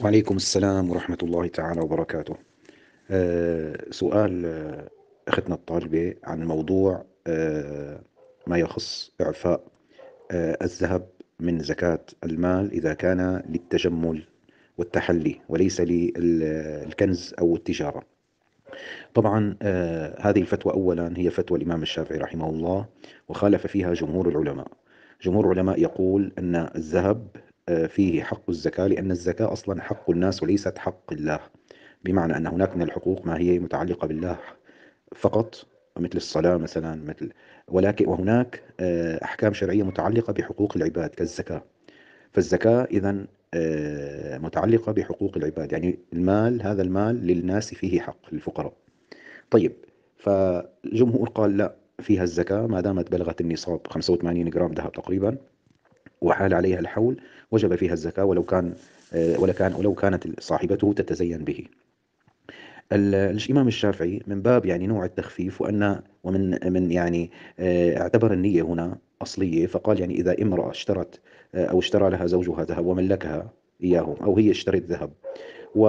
وعليكم السلام ورحمة الله تعالى وبركاته أه سؤال آه، أختنا الطالبة عن موضوع أه ما يخص إعفاء أه الذهب من زكاة المال إذا كان للتجمل والتحلي وليس للكنز أو التجارة طبعا آه، هذه الفتوى أولا هي فتوى الإمام الشافعي رحمه الله وخالف فيها جمهور العلماء جمهور العلماء يقول أن الذهب فيه حق الزكاة لأن الزكاة أصلا حق الناس وليست حق الله بمعنى أن هناك من الحقوق ما هي متعلقة بالله فقط مثل الصلاة مثلا مثل ولكن وهناك آه، أحكام شرعية متعلقة بحقوق العباد كالزكاة فالزكاة إذا آه، متعلقة بحقوق العباد يعني المال هذا المال للناس فيه حق للفقراء طيب فالجمهور قال لا فيها الزكاة ما دامت بلغت النصاب 85 جرام ذهب تقريبا وحال عليها الحول وجب فيها الزكاة ولو كان آه، كان ولو كانت صاحبته تتزين به. الإمام الشافعي من باب يعني نوع التخفيف وأن ومن من يعني آه، اعتبر النية هنا أصلية فقال يعني إذا امرأة اشترت آه، أو اشترى لها زوجها ذهب وملكها إياهم أو هي اشترت ذهب و...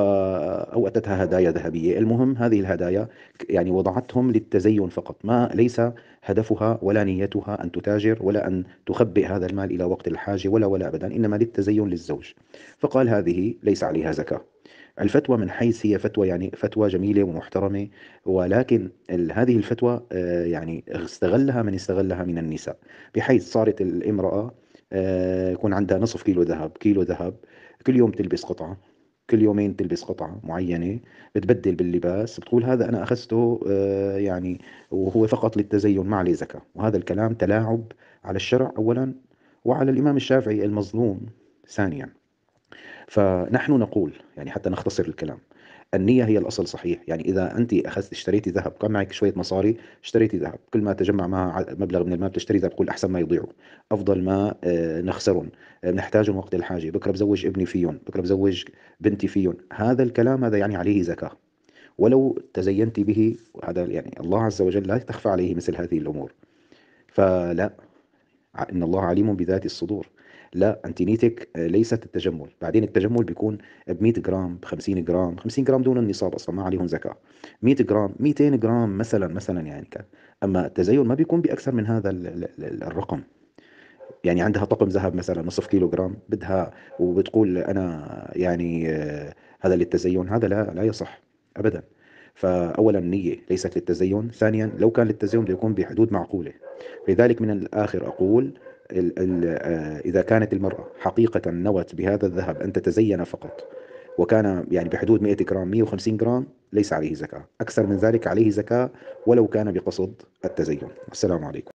أو أتتها هدايا ذهبية المهم هذه الهدايا يعني وضعتهم للتزين فقط ما ليس هدفها ولا نيتها أن تتاجر ولا أن تخبئ هذا المال إلى وقت الحاجة ولا ولا أبدا إنما للتزين للزوج فقال هذه ليس عليها زكاة الفتوى من حيث هي فتوى يعني فتوى جميله ومحترمه ولكن هذه الفتوى آه، يعني استغلها من استغلها من النساء بحيث صارت الامراه آه، يكون عندها نصف كيلو ذهب كيلو ذهب كل يوم تلبس قطعه كل يومين تلبس قطعة معينة بتبدل باللباس بتقول هذا أنا أخذته آه، يعني وهو فقط للتزين ما عليه زكاة وهذا الكلام تلاعب على الشرع أولا وعلى الإمام الشافعي المظلوم ثانيا فنحن نقول يعني حتى نختصر الكلام النيه هي الاصل صحيح يعني اذا انت اخذت اشتريتي ذهب كان معك شويه مصاري اشتريتي ذهب كل ما تجمع معها مبلغ من المال تشتري ذهب بقول احسن ما يضيعوا افضل ما آه، نخسرهم بنحتاجهم آه، وقت الحاجه بكره بزوج ابني فيهم بكره بزوج بنتي فيهم هذا الكلام هذا يعني عليه زكاه ولو تزينت به هذا يعني الله عز وجل لا تخفى عليه مثل هذه الامور فلا ان الله عليم بذات الصدور لانتينيتك آه، ليست التجمل بعدين التجمل بيكون ب 100 جرام ب 50 جرام 50 جرام دون النصاب اصلا ما عليهم زكاه 100 جرام 200 جرام مثلا مثلا يعني كان اما التزين ما بيكون باكثر من هذا الرقم يعني عندها طقم ذهب مثلا نصف كيلو جرام بدها وبتقول انا يعني آه، هذا للتزين هذا لا لا يصح ابدا فاولا النيه ليست للتزين ثانيا لو كان للتزين بيكون بحدود معقوله لذلك من الاخر اقول الـ الـ آه، إذا كانت المرأة حقيقة نوت بهذا الذهب أن تتزين فقط وكان يعني بحدود 100 جرام 150 جرام ليس عليه زكاة أكثر من ذلك عليه زكاة ولو كان بقصد التزين السلام عليكم